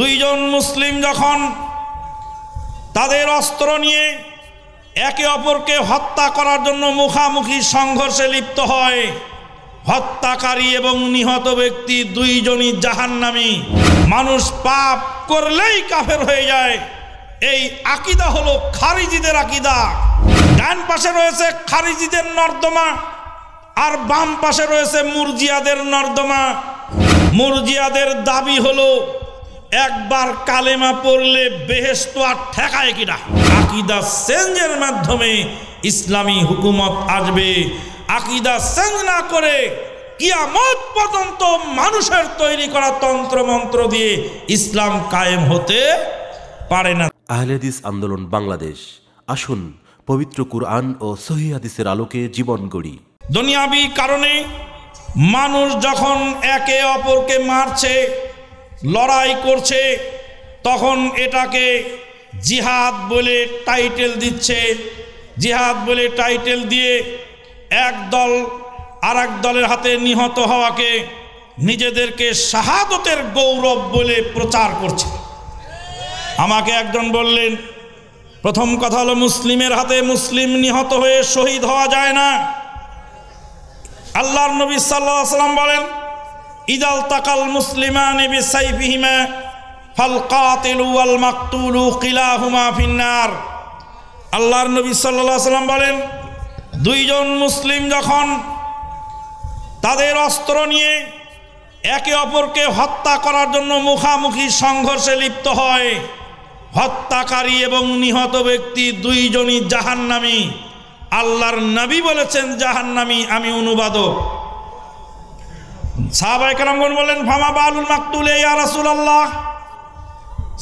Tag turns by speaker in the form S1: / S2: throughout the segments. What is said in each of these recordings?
S1: দুইজন মুসলিম যখন তাদের অস্ত্র নিয়ে একে অপরকে হত্যা করার জন্য মুখামুখি সংঘর্ষে লিপ্ত হয় হত্যাকারী এবং নিহত ব্যক্তি দুইজনই জাহান্নামি মানুষ পাপ করলেই কাফের হয়ে যায় এই আকিদা হলো খারিজিদের আকিদা ডান পাশে রয়েছে খারিজিদের নর্দমা আর বাম পাশে রয়েছে মুরজিয়াদের নর্দমা মুরজিয়াদের দাবি হলো একবার কালেমা পড়লে বেহেস্ত আর ঠেকায় কিনা আকিদা চেঞ্জের মাধ্যমে ইসলামী হুকুমত আসবে আকিদা চেঞ্জ না করে কিয়ামত পর্যন্ত মানুষের তৈরি করা তন্ত্র মন্ত্র দিয়ে ইসলাম কায়েম হতে পারে না আহলেদিস আন্দোলন বাংলাদেশ আসুন পবিত্র কুরআন ও সহিদিসের আলোকে জীবন গড়ি দুনিয়াবি কারণে মানুষ যখন একে অপরকে মারছে লড়াই করছে তখন এটাকে জিহাদ বলে টাইটেল দিচ্ছে জিহাদ বলে টাইটেল দিয়ে এক দল আর দলের হাতে নিহত হওয়াকে নিজেদেরকে শাহাদতের গৌরব বলে প্রচার করছে আমাকে একজন বললেন প্রথম কথা হলো মুসলিমের হাতে মুসলিম নিহত হয়ে শহীদ হওয়া যায় না আল্লাহর নবী সাল্লাহ সাল্লাম বলেন আল্লাহর নবী সাল্লাম বলেন দুইজন মুসলিম যখন তাদের অস্ত্র নিয়ে একে অপরকে হত্যা করার জন্য মুখামুখি সংঘর্ষে লিপ্ত হয় হত্যাকারী এবং নিহত ব্যক্তি দুইজনই জাহান্নামি আল্লাহর নবী বলেছেন জাহান্নামি আমি অনুবাদক সাহাবাহামগণ বললেন ফামা বালুল ইয়া রাসুল আল্লাহ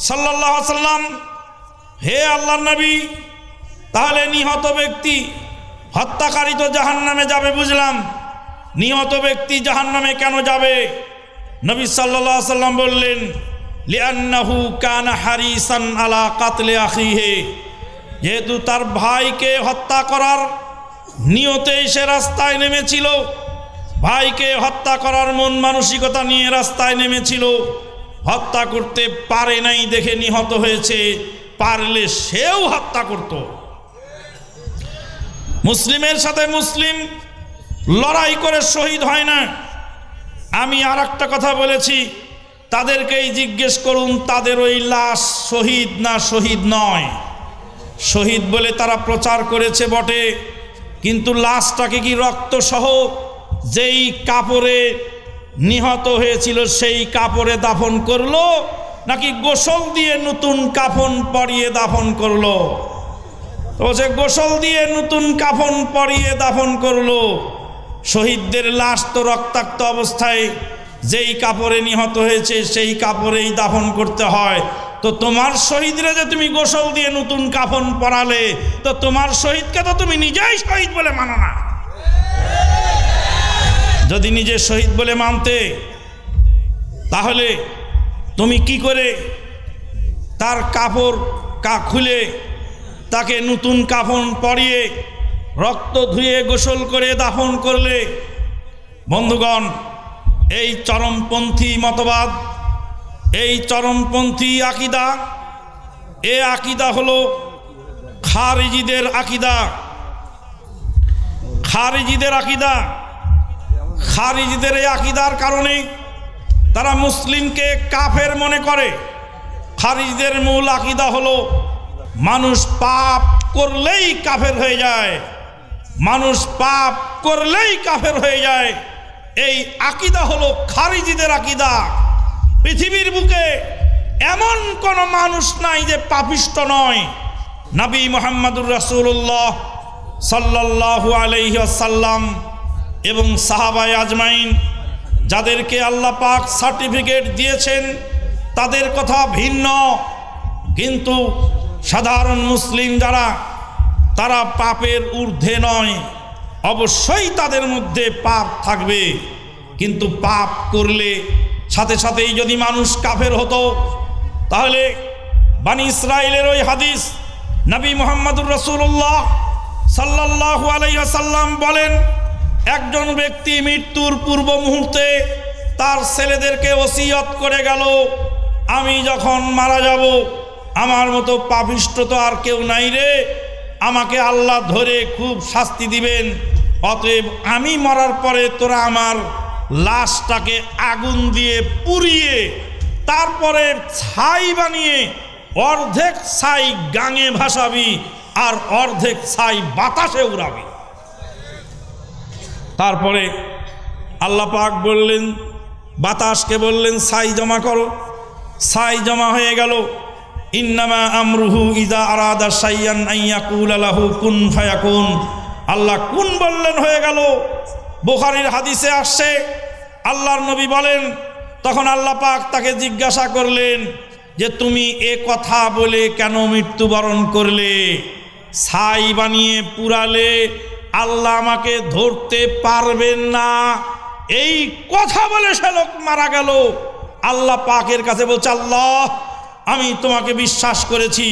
S1: সাল্লাহ সাল্লাম হে আল্লাহ নবী তাহলে নিহত ব্যক্তি হত্যাকারী তো জাহান নামে যাবে বুঝলাম নিহত ব্যক্তি জাহান নামে কেন যাবে নবী সাল্লাহ সাল্লাম বললেন লিয়ান্নাহু কান হারিসান আলা কাতলে আখিহে যেহেতু তার ভাইকে হত্যা করার নিয়তেই সে রাস্তায় নেমেছিল ভাইকে হত্যা করার মন মানসিকতা নিয়ে রাস্তায় নেমেছিল হত্যা করতে পারে নাই দেখে নিহত হয়েছে পারলে সেও হত্যা করত মুসলিমের সাথে মুসলিম লড়াই করে শহীদ হয় না আমি আর একটা কথা বলেছি তাদেরকেই জিজ্ঞেস করুন তাদের ওই লাশ শহীদ না শহীদ নয় শহীদ বলে তারা প্রচার করেছে বটে কিন্তু লাশটাকে কি রক্তসহ যেই কাপড়ে নিহত হয়েছিল সেই কাপড়ে দাফন করলো নাকি গোসল দিয়ে নতুন কাফন পরিয়ে দাফন করলো বলছে গোসল দিয়ে নতুন কাফন পরিয়ে দাফন করলো শহীদদের লাশ তো রক্তাক্ত অবস্থায় যেই কাপড়ে নিহত হয়েছে সেই কাপড়েই দাফন করতে হয় তো তোমার শহীদরা যে তুমি গোসল দিয়ে নতুন কাফন পরালে তো তোমার শহীদকে তো তুমি নিজেই শহীদ বলে মানো না যদি নিজে শহীদ বলে মানতে তাহলে তুমি কি করে তার কাপড় কা খুলে তাকে নতুন কাফন পরিয়ে রক্ত ধুয়ে গোসল করে দাফন করলে বন্ধুগণ এই চরমপন্থী মতবাদ এই চরমপন্থী আকিদা এ আকিদা হলো খারিজিদের আকিদা খারিজিদের আকিদা খারিজদের এই আকিদার কারণে তারা মুসলিমকে কাফের মনে করে খারিজদের মূল আকিদা হলো মানুষ পাপ করলেই কাফের হয়ে যায় মানুষ পাপ করলেই কাফের হয়ে যায় এই আকিদা হলো খারিজিদের আকিদা পৃথিবীর বুকে এমন কোন মানুষ নাই যে পাপিষ্ট নয় নবী মোহাম্মদুর রাসুল্লাহ সাল্লাহু সাল্লাম এবং সাহাবায় আজমাইন যাদেরকে আল্লাহ পাক সার্টিফিকেট দিয়েছেন তাদের কথা ভিন্ন কিন্তু সাধারণ মুসলিম যারা তারা পাপের ঊর্ধ্বে নয় অবশ্যই তাদের মধ্যে পাপ থাকবে কিন্তু পাপ করলে সাথে সাথেই যদি মানুষ কাফের হতো তাহলে বানি ইসরায়েলের ওই হাদিস নবী মোহাম্মদুর রসুল্লাহ সাল্লাহ আলাইসাল্লাম বলেন একজন ব্যক্তি মৃত্যুর পূর্ব মুহূর্তে তার ছেলেদেরকে ওসিয়ত করে গেল আমি যখন মারা যাব আমার মতো পাপিষ্ট তো আর কেউ নাই রে আমাকে আল্লাহ ধরে খুব শাস্তি দিবেন অতএব আমি মরার পরে তোরা আমার লাশটাকে আগুন দিয়ে পুড়িয়ে তারপরে ছাই বানিয়ে অর্ধেক ছাই গাঙে ভাসাবি আর অর্ধেক ছাই বাতাসে উড়াবি তারপরে আল্লাহ পাক বললেন বাতাসকে বললেন সাই জমা করো সাই জমা হয়ে গেল ইন্নামা আমরুহু ইদা আরাদা সাইয়ান আইয়াকুল আলাহু কুন ফায়াকুন আল্লাহ কুন বললেন হয়ে গেল বুখারির হাদিসে আসছে আল্লাহর নবী বলেন তখন আল্লাহ পাক তাকে জিজ্ঞাসা করলেন যে তুমি এ কথা বলে কেন মৃত্যুবরণ করলে ছাই বানিয়ে পুরালে আল্লাহ আমাকে ধরতে পারবেন না এই কথা বলে সে লোক মারা গেল আল্লাহ পাকের কাছে বলছে আল্লাহ আমি তোমাকে বিশ্বাস করেছি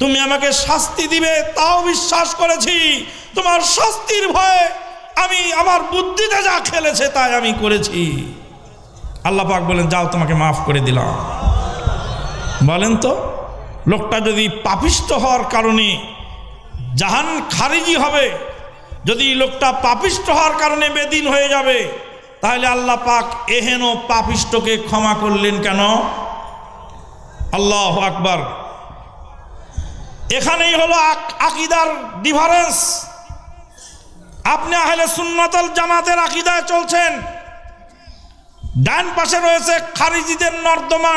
S1: তুমি আমাকে শাস্তি দিবে তাও বিশ্বাস করেছি তোমার শাস্তির ভয়ে আমি আমার বুদ্ধিতে যা খেলেছে তাই আমি করেছি আল্লাহ পাক বলেন যাও তোমাকে মাফ করে দিলাম বলেন তো লোকটা যদি পাপিষ্ট হওয়ার কারণে জাহান খারিজি হবে যদি লোকটা পাপিষ্ট হওয়ার কারণে বেদিন হয়ে যাবে তাহলে আল্লাহ পাক এহেন পাপিষ্টকে ক্ষমা করলেন কেন আল্লাহ আকবার এখানেই হলো আকিদার ডিফারেন্স আপনি আহলে সুন্নতল জামাতের আকিদায় চলছেন ডান পাশে রয়েছে খারিজিদের নর্দমা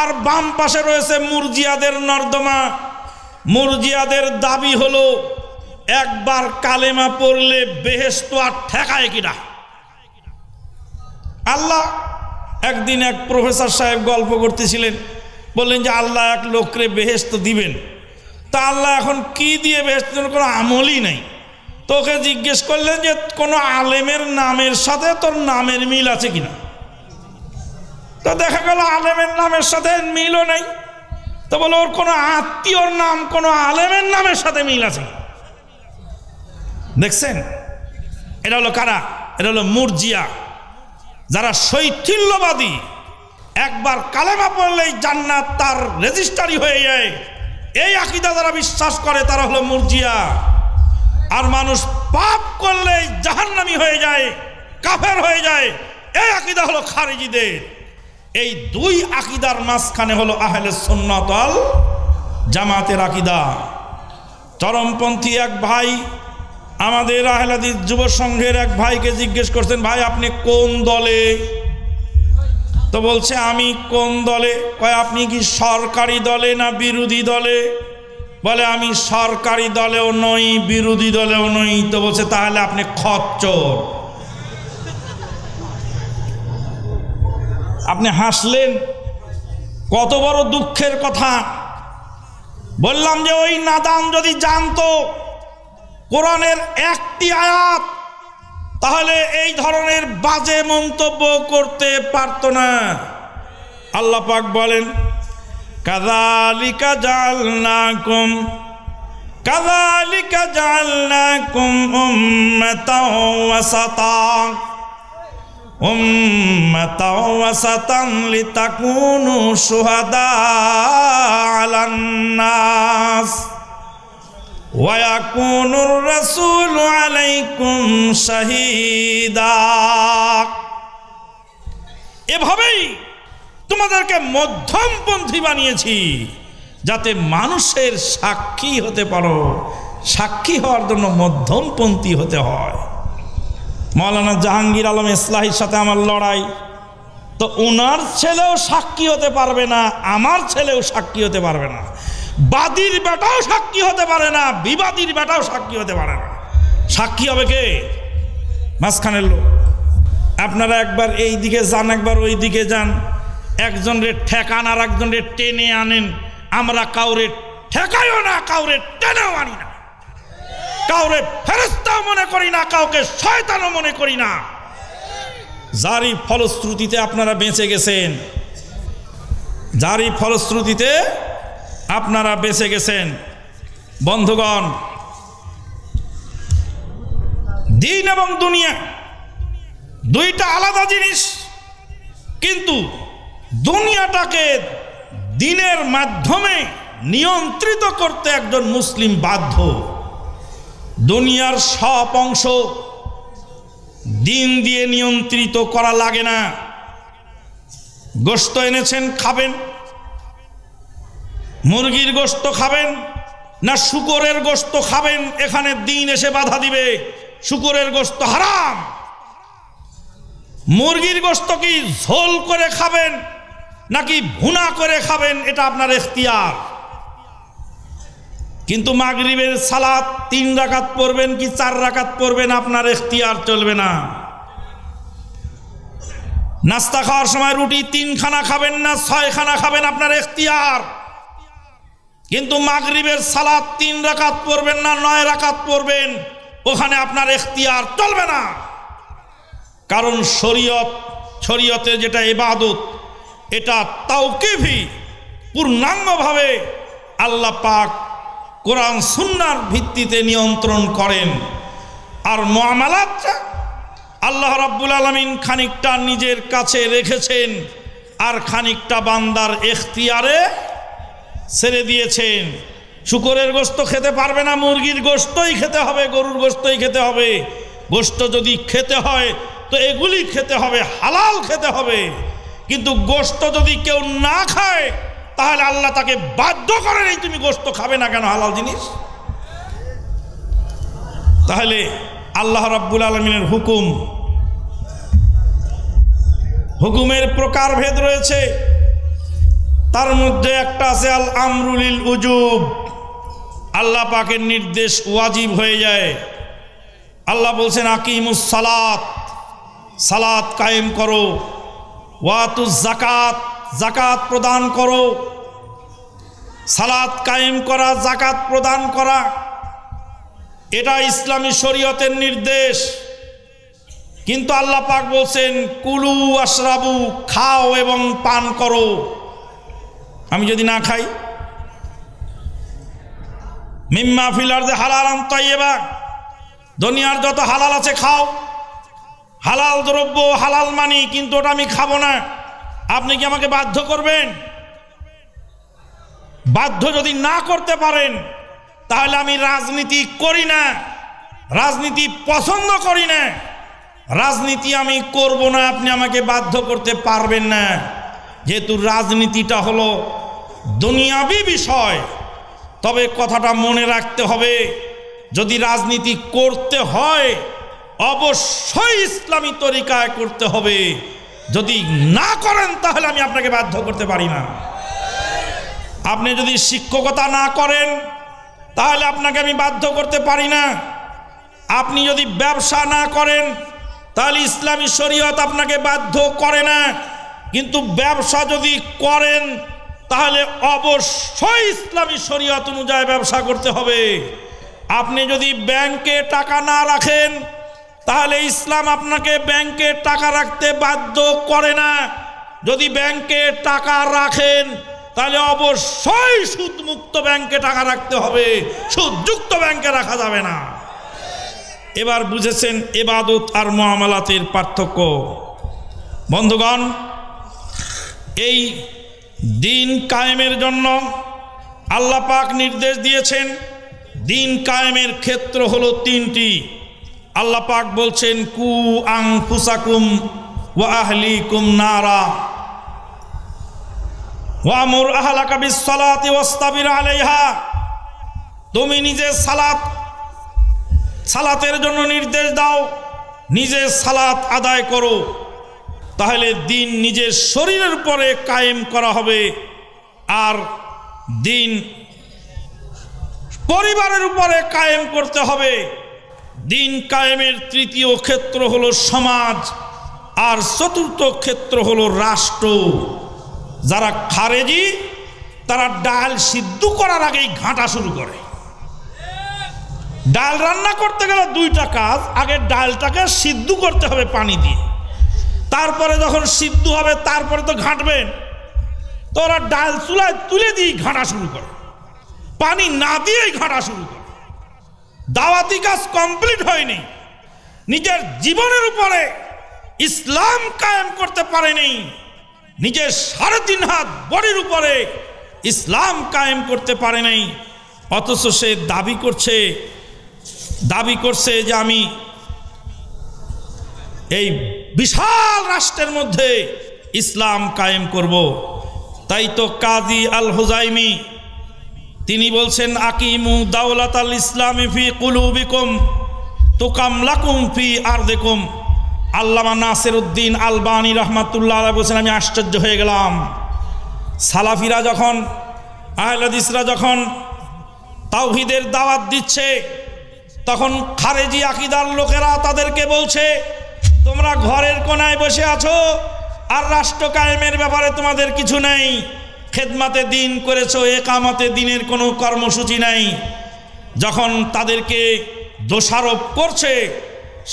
S1: আর বাম পাশে রয়েছে মুরজিয়াদের নর্দমা মুরজিয়াদের দাবি হলো একবার কালেমা পড়লে বেহেস্ত আর ঠেকায় কিনা আল্লাহ একদিন এক প্রফেসর সাহেব গল্প করতেছিলেন বললেন যে আল্লাহ এক লোকরে বেহেস্ত দিবেন তা আল্লাহ এখন কি দিয়ে বেহেস্ত কোনো আমলই নাই তোকে জিজ্ঞেস করলেন যে কোনো আলেমের নামের সাথে তোর নামের মিল আছে কিনা তো দেখা গেল আলেমের নামের সাথে মিলও নাই তো বলো ওর কোনো আত্মীয়র নাম কোনো আলেমের নামের সাথে মিল আছে না দেখছেন এটা হলো কারা এটা হলো মুরজিয়া যারা শৈথিল্যবাদী একবার কালেমা পড়লেই জান্নাত তার রেজিস্টারি হয়ে যায় এই আকিদা যারা বিশ্বাস করে তারা হলো মুরজিয়া আর মানুষ পাপ করলেই জাহান্নামি হয়ে যায় কাফের হয়ে যায় এই আকিদা হলো খারিজিদের এই দুই আকিদার মাঝখানে হলো আহলে সুন্নাতল জামাতের আকিদা চরমপন্থী এক ভাই আমাদের আহলাদিস যুব সংঘের এক ভাইকে জিজ্ঞেস করছেন ভাই আপনি কোন দলে তো বলছে আমি কোন দলে কয় আপনি কি সরকারি দলে না বিরোধী দলে বলে আমি সরকারি দলেও নই বিরোধী দলেও নই তো বলছে তাহলে আপনি খচ্চর আপনি হাসলেন কত বড় দুঃখের কথা বললাম যে ওই নাদান যদি জানতো কোরআনের একটি আয়াত তাহলে এই ধরনের বাজে মন্তব্য করতে পারত না আল্লাহ পাক বলেন কাদালিকা জালনাকুম কাদালিকা জালনাকুম উম্মাতাও ওয়াসাতা উম্মাতাও ওয়াসাতান লিতাকুনু শুহাদা আলান নাস ويكون الرسول عليكم شهيدا এভাবেই তোমাদেরকে মধ্যমপন্থী বানিয়েছি যাতে মানুষের সাক্ষী হতে পারো সাক্ষী হওয়ার জন্য মধ্যমপন্থী হতে হয় মৌলানা জাহাঙ্গীর আলম ইসলাহির সাথে আমার লড়াই তো ওনার ছেলেও সাক্ষী হতে পারবে না আমার ছেলেও সাক্ষী হতে পারবে না বাদীর বেটাও সাক্ষী হতে পারে না বিবাদীর বেটাও সাক্ষী হতে পারে না সাক্ষী হবে কে মাঝখানের লোক আপনারা একবার এই দিকে যান একবার ওই দিকে যান রে ঠেকান আর রে টেনে আনেন আমরা কাউরে ঠেকাইও না কাউরে টেনেও আনি না কাউরে ফেরস্তাও মনে করি না কাউকে শয়তানও মনে করি না যারই ফলশ্রুতিতে আপনারা বেঁচে গেছেন যারই ফলশ্রুতিতে আপনারা বেঁচে গেছেন বন্ধুগণ দিন এবং দুনিয়া দুইটা আলাদা জিনিস কিন্তু দুনিয়াটাকে দিনের মাধ্যমে নিয়ন্ত্রিত করতে একজন মুসলিম বাধ্য দুনিয়ার সব অংশ দিন দিয়ে নিয়ন্ত্রিত করা লাগে না গোস্ত এনেছেন খাবেন মুরগির গোস্ত খাবেন না শুকরের গোস্ত খাবেন এখানে দিন এসে বাধা দিবে শুকরের গোস্ত হারাম মুরগির গোস্ত কি ঝোল করে খাবেন নাকি ভুনা করে খাবেন এটা আপনার এখতিয়ার কিন্তু মাগরিবের সালাদ তিন রাকাত পড়বেন কি চার রাকাত পড়বেন আপনার এখতিয়ার চলবে না নাস্তা খাওয়ার সময় রুটি তিনখানা খাবেন না ছয়খানা খাবেন আপনার এখতিয়ার কিন্তু মাগরিবের সালাদ তিন রাকাত পড়বেন না নয় রাকাত পড়বেন ওখানে আপনার এখতিয়ার চলবে না কারণ শরীয়ত শরীয়তে যেটা এবাদত এটা তাওকিভি পূর্ণাঙ্গভাবে আল্লাহ পাক কোরআন সুন্নার ভিত্তিতে নিয়ন্ত্রণ করেন আর মোয়ামালাতটা আল্লাহ রাব্বুল আলমিন খানিকটা নিজের কাছে রেখেছেন আর খানিকটা বান্দার এখতিয়ারে ছেড়ে দিয়েছেন শুকরের গোস্ত খেতে পারবে না মুরগির গোস্তই খেতে হবে গরুর গোস্তই খেতে হবে গোস্ত যদি খেতে হয় তো এগুলি খেতে হবে হালাল খেতে হবে কিন্তু গোস্ত যদি কেউ না খায় তাহলে আল্লাহ তাকে বাধ্য করেন এই তুমি গোস্ত খাবে না কেন হালাল জিনিস তাহলে আল্লাহ রাব্বুল আলমিনের হুকুম হুকুমের প্রকারভেদ রয়েছে তার মধ্যে একটা আছে আল আমরুলিল উজুব আল্লাহ পাকের নির্দেশ ওয়াজিব হয়ে যায় আল্লাহ বলছেন আকিমুস সালাত সালাত কায়েম করো ওয়াতুস জাকাত জাকাত প্রদান করো সালাত কায়েম করা জাকাত প্রদান করা এটা ইসলামী শরীয়তের নির্দেশ কিন্তু আল্লাহ পাক বলছেন কুলু আশরাবু খাও এবং পান করো আমি যদি না খাই মিম্মা ফিলার যে হালাল এবার দুনিয়ার যত হালাল আছে খাও হালাল দ্রব্য হালাল মানি কিন্তু ওটা আমি খাবো না আপনি কি আমাকে বাধ্য করবেন বাধ্য যদি না করতে পারেন তাহলে আমি রাজনীতি করি না রাজনীতি পছন্দ করি না রাজনীতি আমি করব না আপনি আমাকে বাধ্য করতে পারবেন না যেহেতু রাজনীতিটা হলো দুনিয়াবি বিষয় তবে কথাটা মনে রাখতে হবে যদি রাজনীতি করতে হয় অবশ্যই ইসলামী তরিকায় করতে হবে যদি না করেন তাহলে আমি আপনাকে বাধ্য করতে পারি না আপনি যদি শিক্ষকতা না করেন তাহলে আপনাকে আমি বাধ্য করতে পারি না আপনি যদি ব্যবসা না করেন তাহলে ইসলামী শরীয়ত আপনাকে বাধ্য করে না কিন্তু ব্যবসা যদি করেন তাহলে অবশ্যই ইসলামী শরীয়ত অনুযায়ী ব্যবসা করতে হবে আপনি যদি ব্যাংকে টাকা না রাখেন তাহলে ইসলাম আপনাকে ব্যাংকে টাকা রাখতে বাধ্য করে না যদি ব্যাংকে টাকা রাখেন তাহলে অবশ্যই সুদমুক্ত ব্যাংকে টাকা রাখতে হবে সুদযুক্ত ব্যাংকে রাখা যাবে না এবার বুঝেছেন এবাদত আর মহামালাতের পার্থক্য বন্ধুগণ এই দিন কায়েমের জন্য আল্লাহ পাক নির্দেশ দিয়েছেন দিন কায়েমের ক্ষেত্র হলো তিনটি আল্লাহ পাক বলছেন কু আং ফুসাকুম ও কুম নারা ওয়ামুর আহলাকা কাবিস সালাতি ওয়াস্তাবির আলাইহা তুমি নিজে সালাত সালাতের জন্য নির্দেশ দাও নিজে সালাত আদায় করো তাহলে দিন নিজের শরীরের পরে কায়েম করা হবে আর দিন পরিবারের উপরে কায়েম করতে হবে দিন কায়েমের তৃতীয় ক্ষেত্র হলো সমাজ আর চতুর্থ ক্ষেত্র হলো রাষ্ট্র যারা খারেজি তারা ডাল সিদ্ধ করার আগেই ঘাঁটা শুরু করে ডাল রান্না করতে গেলে দুইটা কাজ আগে ডালটাকে সিদ্ধ করতে হবে পানি দিয়ে তারপরে যখন সিদ্ধ হবে তারপরে তো ঘাঁটবেন তো ওরা ডাল চুলায় তুলে দিয়ে ঘাঁটা শুরু করে পানি না দিয়েই ঘাঁটা শুরু করে দাওয়াতি কাজ কমপ্লিট হয়নি নিজের জীবনের উপরে ইসলাম কায়েম করতে পারেনি নিজের সাড়ে তিন হাত বড়ির উপরে ইসলাম কায়েম করতে পারে নাই অথচ সে দাবি করছে দাবি করছে যে আমি এই বিশাল রাষ্ট্রের মধ্যে ইসলাম কায়েম করব। তাই তো কাজী আল হুজাইমি তিনি বলছেন আকিমু দাওলাত আল ইসলামী ফি কুলুবিকুম তোকাম কুম ফি আর দেখুম আল্লামা নাসের উদ্দিন আলবানী রহমাতুল্লাহ বলছেন আমি আশ্চর্য হয়ে গেলাম সালাফিরা যখন আহলাদিসরা যখন তাওহিদের দাওয়াত দিচ্ছে তখন খারেজি আকিদার লোকেরা তাদেরকে বলছে তোমরা ঘরের কোনায় বসে আছো আর রাষ্ট্র কায়েমের ব্যাপারে তোমাদের কিছু নাই খেদমাতে দিন করেছো একামাতে দিনের কোনো কর্মসূচি নাই যখন তাদেরকে দোষারোপ করছে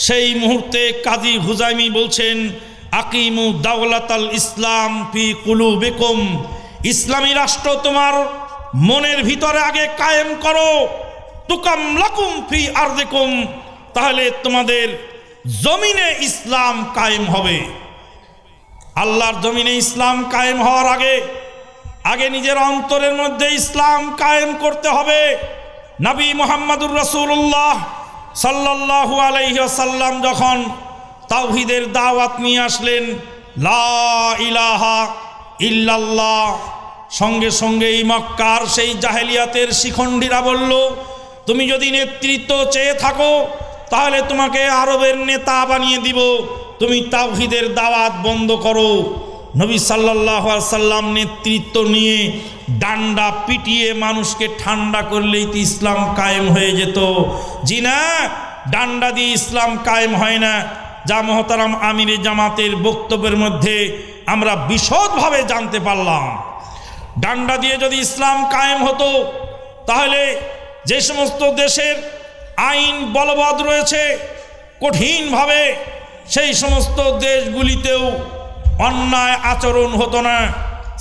S1: সেই মুহূর্তে কাজী হুজাইমি বলছেন আকিমু দাওলাতাল ইসলাম ফি কুলু বেকুম ইসলামী রাষ্ট্র তোমার মনের ভিতরে আগে কায়েম করো তুকাম লাকুম ফি আর দেখুম তাহলে তোমাদের জমিনে ইসলাম কায়েম হবে আল্লাহর জমিনে ইসলাম কায়েম হওয়ার আগে আগে নিজের অন্তরের মধ্যে ইসলাম কায়েম করতে হবে নবী মোহাম্মদুর রসুল্লাহ সাল্লাহু আলহ্লাম যখন তাওহিদের দাওয়াত নিয়ে আসলেন লা ইলাহা ইল্লাল্লাহ সঙ্গে সঙ্গে এই মক্কার সেই জাহেলিয়াতের শিখণ্ডীরা বলল তুমি যদি নেতৃত্ব চেয়ে থাকো তাহলে তোমাকে আরবের নেতা বানিয়ে দিব তুমি তাওহিদের দাওয়াত বন্ধ করো নবী সাল্লাহ সাল্লাম নেতৃত্ব নিয়ে ডান্ডা পিটিয়ে মানুষকে ঠান্ডা করলেই তো ইসলাম কায়েম হয়ে যেত জি না ডান্ডা দিয়ে ইসলাম কায়েম হয় না যা মহতারাম আমিরে জামাতের বক্তব্যের মধ্যে আমরা বিশদভাবে জানতে পারলাম ডান্ডা দিয়ে যদি ইসলাম কায়েম হতো তাহলে যে সমস্ত দেশের আইন বলবৎ রয়েছে কঠিনভাবে সেই সমস্ত দেশগুলিতেও অন্যায় আচরণ হতো না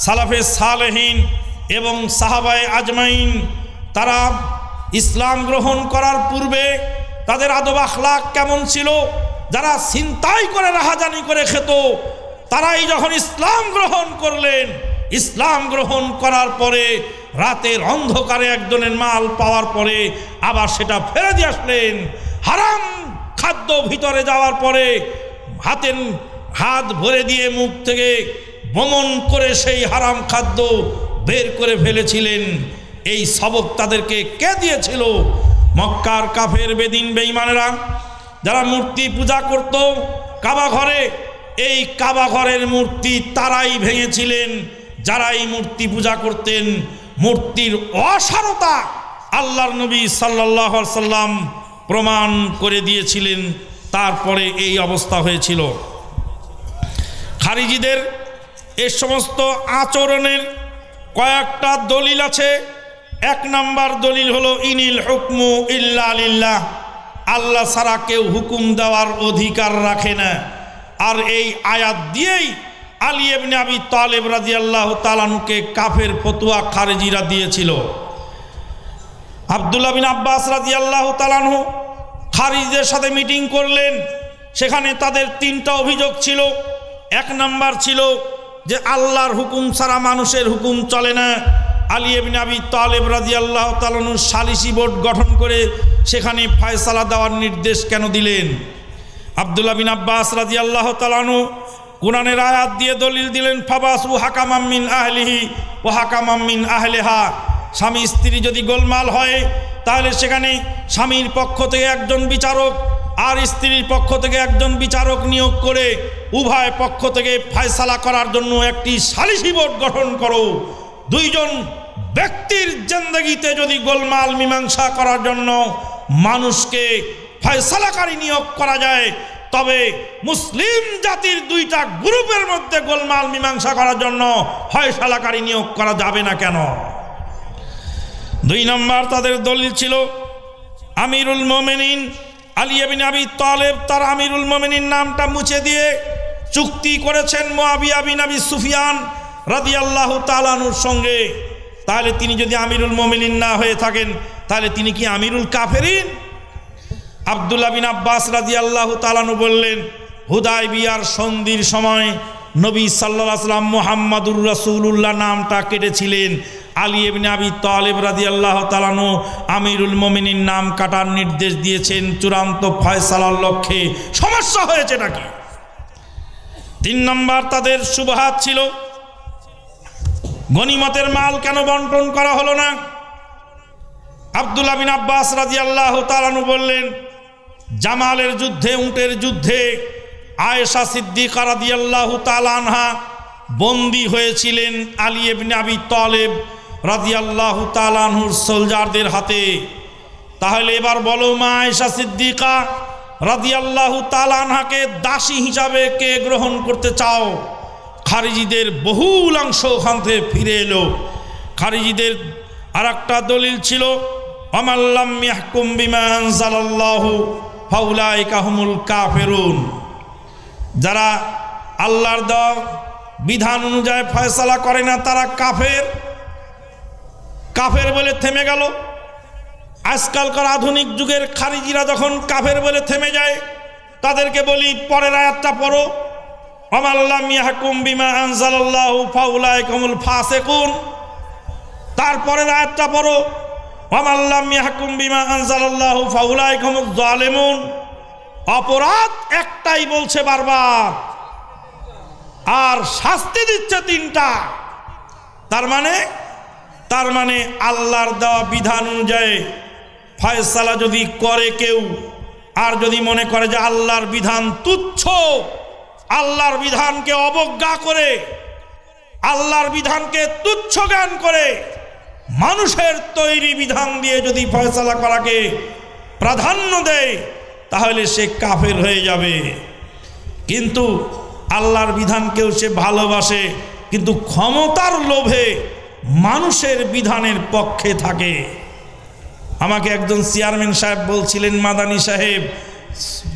S1: সালাফে সালেহীন এবং সাহাবায় আজমাইন তারা ইসলাম গ্রহণ করার পূর্বে তাদের আদব আখলাক কেমন ছিল যারা চিন্তাই করে রাহাজানি করে খেত তারাই যখন ইসলাম গ্রহণ করলেন ইসলাম গ্রহণ করার পরে রাতের অন্ধকারে একজনের মাল পাওয়ার পরে আবার সেটা ফেলে দিয়ে আসলেন হারাম খাদ্য ভিতরে যাওয়ার পরে হাতেন হাত ভরে দিয়ে মুখ থেকে বমন করে সেই হারাম খাদ্য বের করে ফেলেছিলেন এই সবক তাদেরকে কে দিয়েছিল মক্কার কাফের বেদিন বেঈমানেরা যারা মূর্তি পূজা করত কাবা ঘরে এই কাবা ঘরের মূর্তি তারাই ভেঙেছিলেন যারাই মূর্তি পূজা করতেন মূর্তির অসারতা আল্লাহর নবী সাল্লাহ সাল্লাম প্রমাণ করে দিয়েছিলেন তারপরে এই অবস্থা হয়েছিল খারিজিদের এ সমস্ত আচরণের কয়েকটা দলিল আছে এক নাম্বার দলিল হলো ইনিল হুকমু ইল্লা লিল্লাহ আল্লাহ সারা কেউ হুকুম দেওয়ার অধিকার রাখে না আর এই আয়াত দিয়েই আলী এবনে আবি তালেব রাজি আল্লাহ তালানুকে কাফের ফতুয়া খারেজিরা দিয়েছিল আবদুল্লা বিন আব্বাস রাজি আল্লাহ তালানু খারিজদের সাথে মিটিং করলেন সেখানে তাদের তিনটা অভিযোগ ছিল এক নাম্বার ছিল যে আল্লাহর হুকুম ছাড়া মানুষের হুকুম চলে না আলী এবিন আবি তালেব রাজি আল্লাহ তালানু সালিসি বোর্ড গঠন করে সেখানে ফায়সালা দেওয়ার নির্দেশ কেন দিলেন আবদুল্লা বিন আব্বাস রাজি আল্লাহ তালানু কোরআনের আয়াত দিয়ে দলিল দিলেন ফাবাসু হাকামাম্মিন আহলিহি ও হাকামাম্মিন আহলেহা স্বামী স্ত্রী যদি গোলমাল হয় তাহলে সেখানে স্বামীর পক্ষ থেকে একজন বিচারক আর স্ত্রীর পক্ষ থেকে একজন বিচারক নিয়োগ করে উভয় পক্ষ থেকে ফায়সালা করার জন্য একটি সালিসি বোর্ড গঠন করো দুইজন ব্যক্তির জেন্দগিতে যদি গোলমাল মীমাংসা করার জন্য মানুষকে ফয়সালাকারী নিয়োগ করা যায় তবে মুসলিম জাতির দুইটা গ্রুপের মধ্যে গোলমাল মীমাংসা করার জন্য হয়শালাকারী নিয়োগ করা যাবে না কেন দুই নম্বর তাদের দলিল ছিল আমিরুল মোমেনিন আলিয়াবিন আবি তলেব তার আমিরুল মোমেনিন নামটা মুছে দিয়ে চুক্তি করেছেন মোয়াবিয়াবিন আবি সুফিয়ান রাদিয়াল্লাহ তালানুর সঙ্গে তাহলে তিনি যদি আমিরুল মোমেনিন না হয়ে থাকেন তাহলে তিনি কি আমিরুল কাফেরিন আবদুল্লা বিন আব্বাস রাজি আল্লাহ তালানু বললেন হুদায় বিয়ার সন্ধির সময় নবী সাল্লাম মোহাম্মদুর রসুল্লাহ নামটা কেটেছিলেন আলী এবিন আবি তালেব রাজি আল্লাহ তালানো আমিরুল মমিনীর নাম কাটার নির্দেশ দিয়েছেন চূড়ান্ত ফয়সালার লক্ষ্যে সমস্যা হয়েছে নাকি তিন নম্বর তাদের শুভহাত ছিল গণিমতের মাল কেন বন্টন করা হলো না আবদুল্লা বিন আব্বাস রাজি আল্লাহ তালানু বললেন জামালের যুদ্ধে উটের যুদ্ধে আয়েশা সিদ্দিকা রাদিয়াল্লাহু তালানহা বন্দি হয়েছিলেন আলী এবনে আবি তলেব রাদিয়াল্লাহু তালানহুর সোলজারদের হাতে তাহলে এবার বলো মা আয়েশা সিদ্দিকা রাদিয়াল্লাহু তালানহাকে দাসী হিসাবে কে গ্রহণ করতে চাও খারিজিদের বহুলাংশ ওখান থেকে ফিরে এলো খারিজিদের আর দলিল ছিল অমাল্লাম মিয়াহকুম বিমান সাল্লাহ ফাউলাই কাহমুল কাফেরুন যারা আল্লাহর দ বিধান অনুযায়ী ফয়সালা করে না তারা কাফের কাফের বলে থেমে গেল আজকালকার আধুনিক যুগের খারিজিরা যখন কাফের বলে থেমে যায় তাদেরকে বলি পরের আয়াতটা পড়ো অমাল্লাম ইয়াহকুম বিমা আনসাল্লাহ ফাউলাই কমুল ফাসেকুন তারপরের আয়াতটা পড়ো অপরাধ একটাই বলছে বারবার আর শাস্তি দিচ্ছে তিনটা তার মানে তার মানে আল্লাহর দেওয়া বিধান অনুযায়ী ফয়সালা যদি করে কেউ আর যদি মনে করে যে আল্লাহর বিধান তুচ্ছ আল্লাহর বিধানকে অবজ্ঞা করে আল্লাহর বিধানকে তুচ্ছ জ্ঞান করে মানুষের তৈরি বিধান দিয়ে যদি ফয়সালা করাকে প্রাধান্য দেয় তাহলে সে কাফের হয়ে যাবে কিন্তু আল্লাহর বিধানকেও সে ভালোবাসে কিন্তু ক্ষমতার লোভে মানুষের বিধানের পক্ষে থাকে আমাকে একজন চেয়ারম্যান সাহেব বলছিলেন মাদানী সাহেব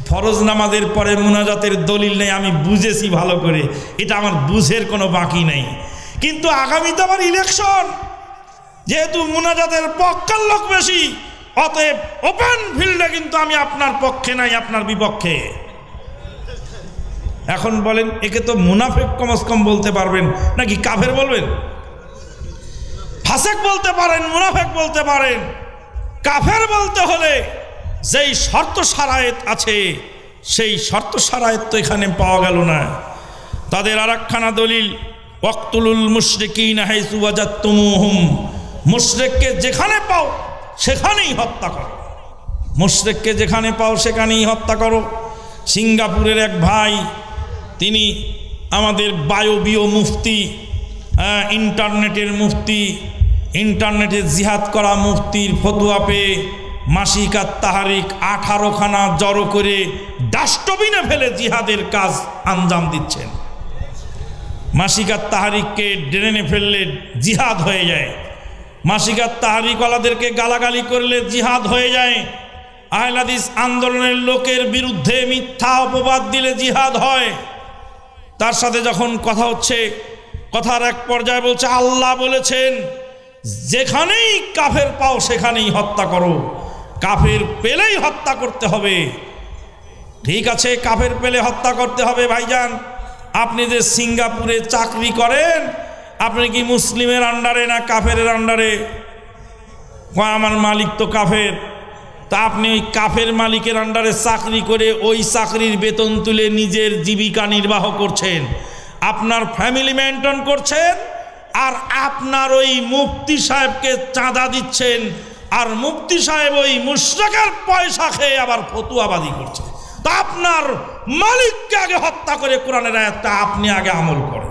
S1: ফরজ নামাজের পরে মুনাজাতের দলিল নেই আমি বুঝেছি ভালো করে এটা আমার বুঝের কোনো বাকি নেই কিন্তু তো আমার ইলেকশন যেহেতু মুনাজাতের পক্ষের লোক বেশি অতএব ওপেন ফিল্ডে কিন্তু আমি আপনার পক্ষে নাই আপনার বিপক্ষে এখন বলেন একে তো মুনাফেক কমস কম বলতে পারবেন নাকি কাফের বলবেন ফাসেক বলতে পারেন মুনাফেক বলতে পারেন কাফের বলতে হলে যেই শর্ত সারায়েত আছে সেই শর্ত সারায়ত তো এখানে পাওয়া গেল না তাদের আর দলিল ওয়াক্তুলুল মুশরিকিন মুশরেককে যেখানে পাও সেখানেই হত্যা করো মুশরেককে যেখানে পাও সেখানেই হত্যা করো সিঙ্গাপুরের এক ভাই তিনি আমাদের বায়বীয় মুফতি হ্যাঁ, ইন্টারনেটের মুফতি ইন্টারনেটে জিহাদ করা মুফতির ফতুয়া পেয়ে মাসিক আর তাহারিক আঠারোখানা জড়ো করে ডাস্টবিনে ফেলে জিহাদের কাজ আঞ্জাম দিচ্ছেন মাসিক আর তাহারিককে ড্রেনে ফেললে জিহাদ হয়ে যায় মাসিকার তাহারিকওয়ালাদেরকে গালাগালি করলে জিহাদ হয়ে যায় আহলাদিস আন্দোলনের লোকের বিরুদ্ধে মিথ্যা অপবাদ দিলে জিহাদ হয় তার সাথে যখন কথা হচ্ছে কথার এক পর্যায়ে বলছে আল্লাহ বলেছেন যেখানেই কাফের পাও সেখানেই হত্যা করো কাফের পেলেই হত্যা করতে হবে ঠিক আছে কাফের পেলে হত্যা করতে হবে ভাইজান আপনি যে সিঙ্গাপুরে চাকরি করেন আপনি কি মুসলিমের আন্ডারে না কাফের আন্ডারে আমার মালিক তো কাফের তা আপনি ওই কাফের মালিকের আন্ডারে চাকরি করে ওই চাকরির বেতন তুলে নিজের জীবিকা নির্বাহ করছেন আপনার ফ্যামিলি মেনটেন করছেন আর আপনার ওই মুফতি সাহেবকে চাঁদা দিচ্ছেন আর মুফতি সাহেব ওই মুশ্রাকের পয়সা খেয়ে আবার ফতুয়াবাদি করছে তা আপনার মালিককে আগে হত্যা করে কোরআনের আয়াতটা আপনি আগে আমল করেন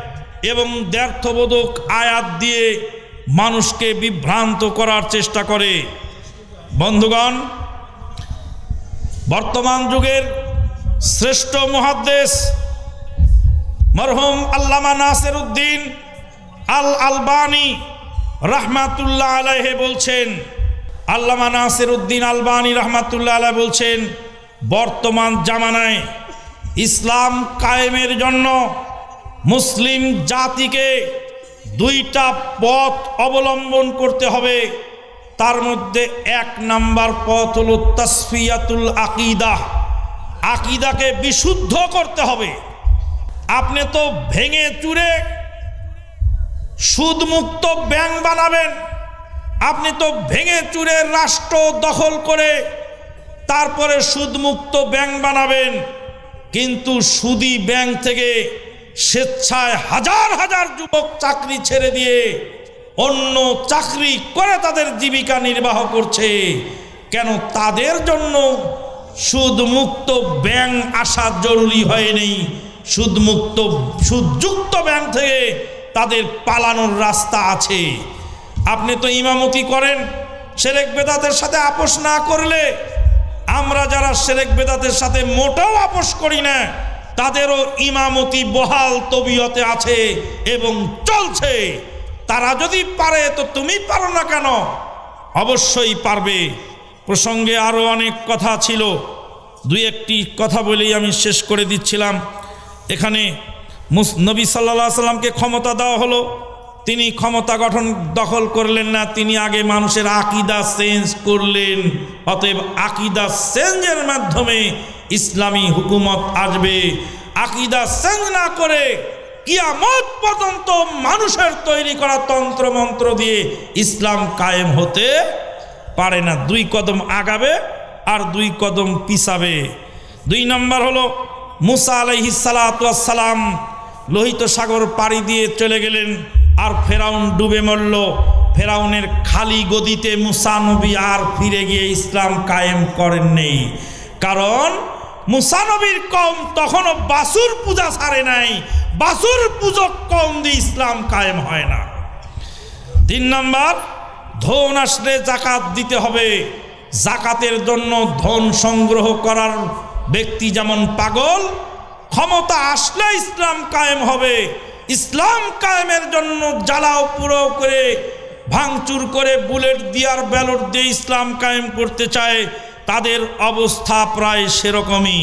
S1: এবং দ্ব্যর্থবোধক আয়াত দিয়ে মানুষকে বিভ্রান্ত করার চেষ্টা করে বন্ধুগণ বর্তমান যুগের শ্রেষ্ঠ মহাদ্দেশ মরহুম আল্লামা নাসের উদ্দিন আল আলবানি রাহমাতুল্লাহ আলাহে বলছেন আল্লামা নাসের উদ্দিন আলবানি রহমাতুল্লাহ আলাহ বলছেন বর্তমান জামানায় ইসলাম কায়েমের জন্য মুসলিম জাতিকে দুইটা পথ অবলম্বন করতে হবে তার মধ্যে এক নাম্বার পথ হল তসফিয়াতুল আকিদা আকিদাকে বিশুদ্ধ করতে হবে আপনি তো ভেঙে চুরে সুদমুক্ত ব্যাংক বানাবেন আপনি তো ভেঙে চুরে রাষ্ট্র দখল করে তারপরে সুদমুক্ত ব্যাংক বানাবেন কিন্তু সুদি ব্যাংক থেকে স্বেচ্ছায় হাজার হাজার যুবক চাকরি ছেড়ে দিয়ে অন্য চাকরি করে তাদের জীবিকা নির্বাহ করছে কেন তাদের জন্য সুদমুক্ত ব্যাংক আসা জরুরি হয়নি সুদমুক্ত সুদযুক্ত ব্যাংক থেকে তাদের পালানোর রাস্তা আছে আপনি তো ইমামতি করেন সেরেক বেদাতের সাথে আপোষ না করলে আমরা যারা সেরেক বেদাতের সাথে মোটাও আপোষ করি না তাদেরও ইমামতি বহাল তবিয়তে আছে এবং চলছে তারা যদি পারে তো তুমি পারো না কেন অবশ্যই পারবে প্রসঙ্গে আরও অনেক কথা ছিল দুই একটি কথা বলেই আমি শেষ করে দিচ্ছিলাম এখানে নবী সাল্লা সাল্লামকে ক্ষমতা দেওয়া হলো তিনি ক্ষমতা গঠন দখল করলেন না তিনি আগে মানুষের আকিদা চেঞ্জ করলেন অতএব আকিদা চেঞ্জের মাধ্যমে ইসলামী হুকুমত আসবে আকিদা সেঞ্জ না করে কিয়ামত পর্যন্ত মানুষের তৈরি করা তন্ত্র মন্ত্র দিয়ে ইসলাম কায়েম হতে পারে না দুই কদম আগাবে আর দুই কদম পিছাবে দুই নম্বর হলো মুসা আলহি সালাম লোহিত সাগর পাড়ি দিয়ে চলে গেলেন আর ফেরাউন ডুবে মরল ফেরাউনের খালি গদিতে মুসানবি আর ফিরে গিয়ে ইসলাম কায়েম করেন নেই কারণ মুসানবীর কম তখনও বাসুর পূজা ছাড়ে নাই বাসুর পূজক কম দিয়ে ইসলাম কায়েম হয় না তিন নম্বর ধন আসলে জাকাত দিতে হবে জাকাতের জন্য ধন সংগ্রহ করার ব্যক্তি যেমন পাগল ক্ষমতা আসলে ইসলাম কায়েম হবে ইসলাম কায়েমের জন্য জ্বালাও পুরো করে ভাঙচুর করে বুলেট দিয়ার ব্যালট দিয়ে ইসলাম কায়েম করতে চায় তাদের অবস্থা প্রায় সেরকমই